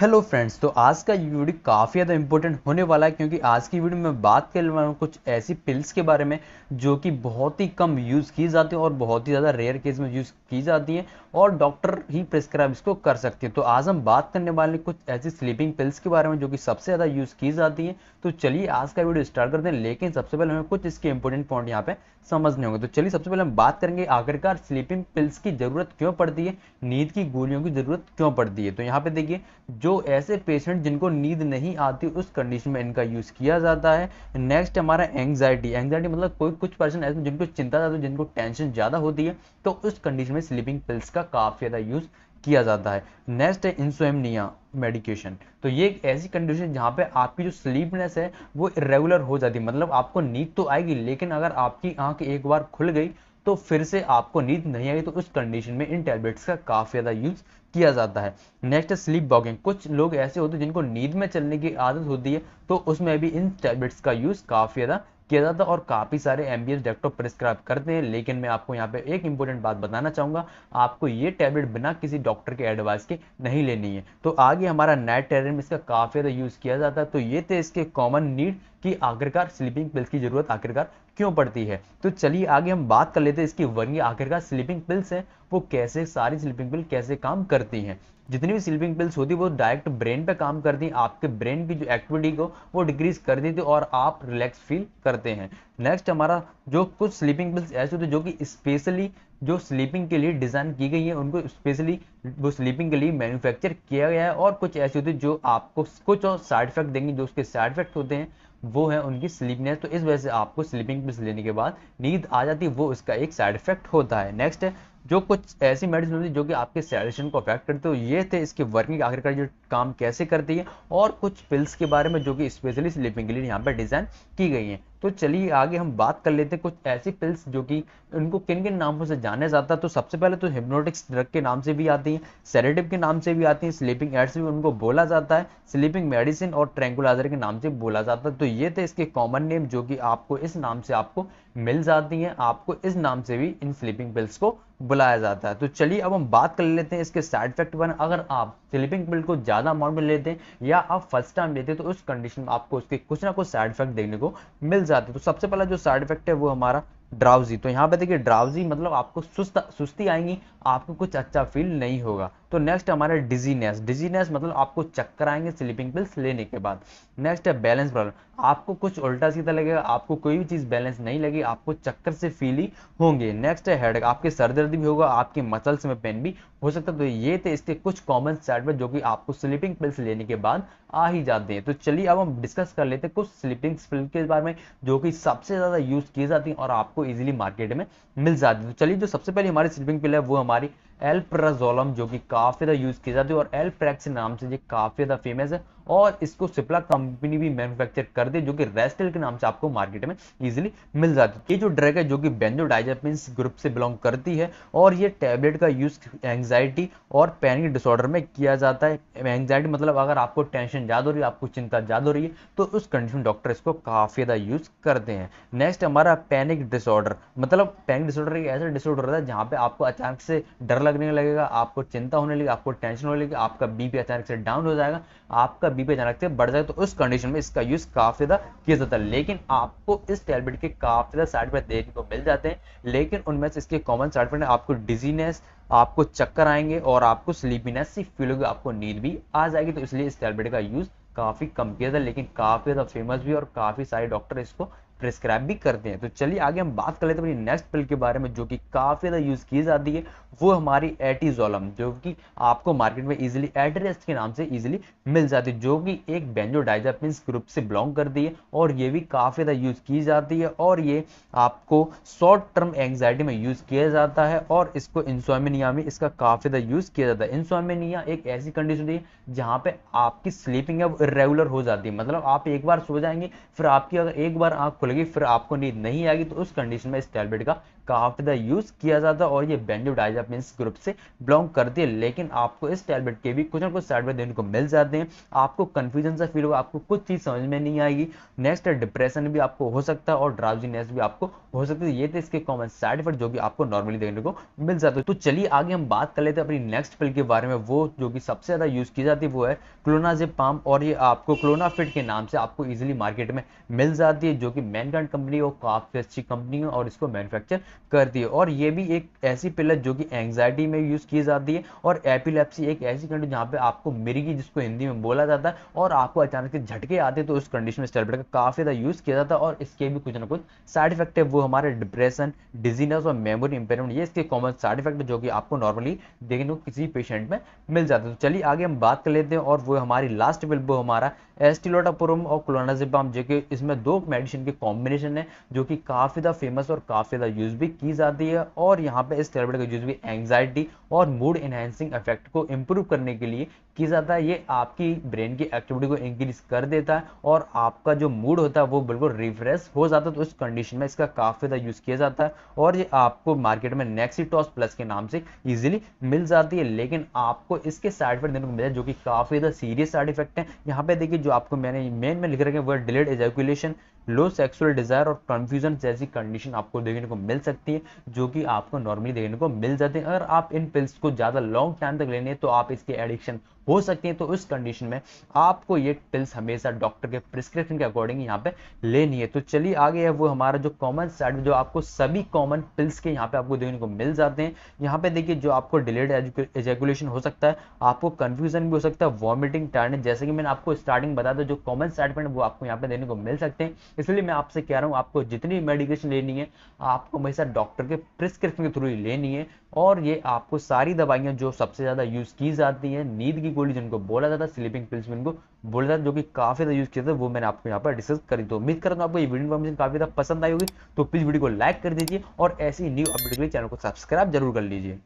hello friends तो आज का ये वीडियो काफ़ी ज़्यादा इंपॉर्टेंट होने वाला है क्योंकि आज की वीडियो में बात कर रहा हूँ कुछ ऐसी पिल्स के बारे में जो कि बहुत ही कम यूज़ की जाती है और बहुत ही ज़्यादा रेयर केस में यूज़ की जाती है और डॉक्टर ही प्रिस्क्राइब इसको कर सकते हैं तो आज हम बात करने वाले कुछ ऐसी स्लीपिंग पिल्स के बारे में जो कि सबसे ज़्यादा यूज़ की जाती है तो चलिए आज का वीडियो स्टार्ट करते हैं लेकिन सबसे पहले हमें कुछ इसके इंपॉर्टेंट पॉइंट यहाँ पे समझने होंगे तो चलिए सबसे पहले हम बात करेंगे आखिरकार स्लीपिंग पिल्स की ज़रूरत क्यों पड़ती है नींद की गोलियों की ज़रूरत क्यों पड़ती है तो यहाँ पे देखिए जो ऐसे पेशेंट जिनको नींद नहीं आती उस कंडीशन में इनका यूज़ किया जाता है नेक्स्ट हमारा एंगजाइटी एंगजाइटी मतलब कोई कुछ पर्सन ऐसे जिनको चिंता ज़्यादा जिनको टेंशन ज़्यादा होती है तो उस कंडीशन में स्लीपिंग पिल्स का काफ़ी ज़्यादा यूज़ किया जाता है नेक्स्ट है इंसोमनिया मेडिकेशन तो ये एक ऐसी कंडीशन जहाँ पे आपकी जो स्लीपनेस है वो इरेगुलर हो जाती है मतलब आपको नींद तो आएगी लेकिन अगर आपकी आंख एक बार खुल गई तो फिर से आपको नींद नहीं आई तो उस कंडीशन में इन टैबलेट्स का काफ़ी ज़्यादा यूज़ किया जाता है नेक्स्ट स्लीप बॉगिंग कुछ लोग ऐसे होते हैं जिनको नींद में चलने की आदत होती है तो उसमें भी इन टैबलेट्स का यूज़ काफ़ी ज़्यादा किया जाता है और काफ़ी सारे एमबीएस डॉक्टर प्रिस्क्राइब करते हैं लेकिन मैं आपको यहाँ पे एक इंपॉर्टेंट बात बताना चाहूंगा आपको ये टैबलेट बिना किसी डॉक्टर के एडवाइस के नहीं लेनी है तो आगे हमारा नाइट टेर इसका काफ़ी ज़्यादा यूज़ किया जाता है तो ये थे इसके कॉमन नीड कि आखिरकार स्लीपिंग पिल्स की ज़रूरत आखिरकार क्यों पड़ती है तो चलिए आगे हम बात कर लेते हैं इसकी वर्गी आखिरकार स्लीपिंग पिल्स हैं वो कैसे सारी स्लीपिंग पिल कैसे काम करती हैं जितनी भी स्लीपिंग पिल्स होती है वो डायरेक्ट ब्रेन पे काम करती हैं आपके ब्रेन की जो एक्टिविटी को वो डिक्रीज कर देती है और आप रिलैक्स फील करते हैं नेक्स्ट हमारा जो कुछ स्लीपिंग पिल्स ऐसे होते हैं जो कि स्पेशली जो स्लीपिंग के लिए डिज़ाइन की गई है उनको स्पेशली वो स्लीपिंग के लिए मैन्युफैक्चर किया गया है और कुछ ऐसे होते हैं जो आपको कुछ और साइड इफेक्ट देंगे जो उसके साइड इफेक्ट होते हैं वो है उनकी स्लीपनेस तो इस वजह से आपको स्लीपिंग पिल्स लेने के बाद नींद आ जाती है वो इसका एक साइड इफेक्ट होता है नेक्स्ट है जो कुछ ऐसी मेडिसिन होती है जो कि आपके सेलेशन को अफेक्ट करती है ये थे इसकी वर्किंग आखिरकार जो काम कैसे करती है और कुछ पिल्स के बारे में जो कि स्पेशली स्लीपिंग के लिए यहाँ पर डिज़ाइन की गई हैं तो चलिए आगे हम बात कर लेते हैं कुछ ऐसी पिल्स जो कि उनको किन किन नामों से जाना जाता है तो सबसे पहले तो हिप्नोटिक्स ड्रग के नाम से भी आती हैं सेरेटिव के नाम से भी आती हैं स्लीपिंग एड्स भी उनको बोला जाता है स्लीपिंग मेडिसिन और ट्रेंकुलाइजर के नाम से बोला जाता है तो ये थे इसके कॉमन नेम जो कि आपको इस नाम से आपको मिल जाती हैं आपको इस नाम से भी इन स्लीपिंग पिल्स को बुलाया जाता है तो चलिए अब हम बात कर लेते हैं इसके साइड इफेक्ट पर अगर आप स्लीपिंग पिल को ज़्यादा अमाउंट में लेते हैं या आप फर्स्ट टाइम लेते हैं तो उस कंडीशन में आपको उसके कुछ ना कुछ साइड इफेक्ट देखने को मिल जाते हैं तो सबसे पहला जो साइड इफेक्ट है वो हमारा ड्राउजी तो यहाँ पे देखिए ड्राउजी मतलब आपको सुस्त सुस्ती आएंगी आपको कुछ अच्छा फील नहीं होगा तो नेक्स्ट हमारा डिजीनेस डिजीनेस मतलब आपको चक्कर आएंगे स्लीपिंग पिल्स लेने के बाद नेक्स्ट है बैलेंस प्रॉब्लम आपको कुछ उल्टा सीधा लगेगा आपको कोई भी चीज़ बैलेंस नहीं लगेगी आपको चक्कर से फील ही होंगे नेक्स्ट है हेड आपके सर दर्द भी होगा आपके मसल्स में पेन भी हो सकता है तो ये थे इसके कुछ कॉमन साइड में जो कि आपको स्लीपिंग पिल्स लेने के बाद आ ही जाते हैं तो चलिए अब हम डिस्कस कर लेते हैं कुछ स्लीपिंग पिल्स के बारे में जो कि सबसे ज़्यादा यूज़ की जाती है और आपको इजिली मार्केट में मिल जाती है तो चलिए जो सबसे पहले हमारी स्लीपिंग पिल है वो हमारी एल्प्राजोलम जो कि काफ़ी ज़्यादा यूज़ किया जाती है और एल्प्रेक्स नाम से ये काफ़ी ज़्यादा फेमस है और इसको सिप्ला कंपनी भी मैन्युफैक्चर कर दे जो कि रेस्टेल के नाम से आपको मार्केट में इजीली मिल जाती है ये जो ड्रग है जो कि बेंजोडाइजेपिन ग्रुप से बिलोंग करती है और ये टैबलेट का यूज़ एंग्जाइटी और पैनिक डिसऑर्डर में किया जाता है एंग्जाइटी मतलब अगर आपको टेंशन ज़्यादा हो रही है आपको चिंता ज़्यादा हो रही है तो उस कंडीशन डॉक्टर इसको काफ़ी ज़्यादा यूज़ करते हैं नेक्स्ट हमारा पैनिक डिसऑर्डर मतलब पैनिक डिसऑर्डर एक ऐसा डिसऑर्डर होता है जहाँ पर आपको अचानक से डर लग लगने लगेगा आपको चिंता होने लगी आपको टेंशन होने लगी आपका बीपी अचानक से डाउन हो जाएगा आपका बीपी अचानक से बढ़ जाएगा तो उस कंडीशन में इसका यूज काफ़ी ज़्यादा किया जाता है लेकिन आपको इस टैबलेट के काफ़ी ज़्यादा साइड इफेक्ट देखने को मिल जाते हैं लेकिन उनमें से इसके कॉमन साइड इफेक्ट आपको डिजीनेस आपको चक्कर आएंगे और आपको स्लीपीनेस सी फील होगी आपको नींद भी आ जाएगी तो इसलिए इस टैबलेट का यूज़ काफ़ी कम किया जाता है लेकिन काफ़ी ज़्यादा फेमस भी और काफ़ी सारे डॉक्टर इसको प्रिस्क्राइब भी करते हैं तो चलिए आगे हम बात कर लेते हैं अपनी नेक्स्ट पिल के बारे में जो कि काफ़ी ज़्यादा यूज़ की जाती है वो हमारी एटीजोलम जो कि आपको मार्केट में इजीली एड्रेस के नाम से इजीली मिल जाती है जो कि एक बेंजोडाइजापिन ग्रुप से बिलोंग करती है और ये भी काफ़ी ज़्यादा यूज़ की जाती है और ये आपको शॉर्ट टर्म एंगजाइटी में यूज़ किया जाता है और इसको इंसोमिनिया में इसका काफ़ी ज़्यादा यूज़ किया जाता है इंसोमिनिया एक ऐसी कंडीशन है जहाँ पर आपकी स्लीपिंग अब रेगुलर हो जाती है मतलब आप एक बार सो जाएंगे फिर आपकी अगर एक बार आँख खुलेगी फिर आपको नींद नहीं आएगी तो उस कंडीशन में इस टैबलेट का काफी ज्यादा यूज किया जाता है और ये बेंडोडाइजामिन्स ग्रुप से बिलोंग करती है लेकिन आपको इस टैबलेट के भी कुछ ना कुछ साइड को मिल जाते हैं आपको कंफ्यूजन सा फील होगा आपको कुछ चीज़ समझ में नहीं आएगी नेक्स्ट डिप्रेशन भी आपको हो सकता है और ड्राउजीनेस भी आपको हो सकती है ये थे तो इसके कॉमन साइड इफेक्ट जो कि आपको नॉर्मली देखने को मिल जाते हैं तो चलिए आगे हम बात कर लेते हैं अपनी नेक्स्ट पिल के बारे में वो जो कि सबसे ज़्यादा यूज़ की जाती है वो है पाम और ये आपको क्लोनाफिट के नाम से आपको इजिली मार्केट में मिल जाती है जो कि मैनकान कंपनी और काफ़ी अच्छी कंपनी है और इसको मैनुफैक्चर कर दिए और ये भी एक ऐसी पिलर जो कि एंगजाइटी में यूज़ की जाती है और एपिलेप्सी एक ऐसी कंडीशन जहाँ पे आपको मिर्गी जिसको हिंदी में बोला जाता है और आपको अचानक के झटके आते हैं तो उस कंडीशन में स्टेबलेट का काफ़ी ज़्यादा यूज़ किया जाता है और इसके भी कुछ ना कुछ साइड इफेक्ट है वो हमारे डिप्रेशन डिजीनेस और मेमोरी इंपेयरमेंट ये इसके कॉमन साइड इफेक्ट है जो कि आपको नॉर्मली देखने को किसी पेशेंट में मिल जाता है तो चलिए आगे हम बात कर लेते हैं और वो हमारी लास्ट बिल वो हमारा एस्टिलोटापुरम और क्लोनाजिपाम जेके इसमें दो मेडिसिन के कॉम्बिनेशन है जो कि काफ़ी ज़्यादा फेमस और काफ़ी ज़्यादा यूज भी की जाती है और यहाँ पे इस टेबलेट का यूज भी एंगजाइटी और मूड इन्हेंसिंग इफेक्ट को इम्प्रूव करने के लिए किया जाता है ये आपकी ब्रेन की एक्टिविटी को इंक्रीज कर देता है और आपका जो मूड होता है वो बिल्कुल रिफ्रेश हो जाता है तो उस कंडीशन में इसका काफ़ी ज़्यादा यूज़ किया जाता है और ये आपको मार्केट में नेक्सीटॉस प्लस के नाम से इजिली मिल जाती है लेकिन आपको इसके साइड इफेक्ट देखने को है जो कि काफ़ी ज़्यादा सीरियस साइड इफेक्ट है यहाँ पे देखिए जो आपको मैंने मेन में लिख रखे वो delayed ejaculation low sexual desire और कंफ्यूजन जैसी कंडीशन आपको देखने को मिल सकती है जो कि आपको नॉर्मली देखने को मिल जाते हैं अगर आप इन पिल्स को ज़्यादा लॉन्ग टाइम तक लेने तो आप इसके एडिक्शन हो सकते हैं तो उस कंडीशन में आपको ये पिल्स हमेशा डॉक्टर के प्रिस्क्रिप्शन के अकॉर्डिंग यहाँ पे लेनी है तो चलिए आगे है वो हमारा जो कॉमन साइड जो आपको सभी कॉमन पिल्स के यहाँ पे आपको देखने को मिल जाते हैं यहाँ पे देखिए जो आपको डिलेड एजेकुलेशन हो सकता है आपको कन्फ्यूजन भी हो सकता है वॉमिटिंग टारनेस जैसे कि मैंने आपको स्टार्टिंग बताया था जो कॉमन साइड पॉइंट वो आपको यहाँ पे देने को मिल सकते हैं इसलिए मैं आपसे कह रहा हूँ आपको जितनी मेडिकेशन लेनी है आपको हमेशा डॉक्टर के प्रिस्क्रिप्शन के थ्रू ही लेनी है और ये आपको सारी दवाइयाँ जो सबसे ज़्यादा यूज़ की जाती हैं नींद की गोली जिनको बोला जाता है स्लीपिंग पिल्स जिनको बोला जाता है जो कि काफ़ी ज़्यादा यूज़ किया था वो मैंने आपको यहाँ पर डिस्कस करी तो उम्मीद करता हूँ आपको ये वीडियो इन्फॉर्मेशन काफ़ी ज़्यादा पसंद आई होगी तो प्लीज़ वीडियो को लाइक कर दीजिए और ऐसी न्यू अपडेट के लिए चैनल को सब्सक्राइब जरूर कर लीजिए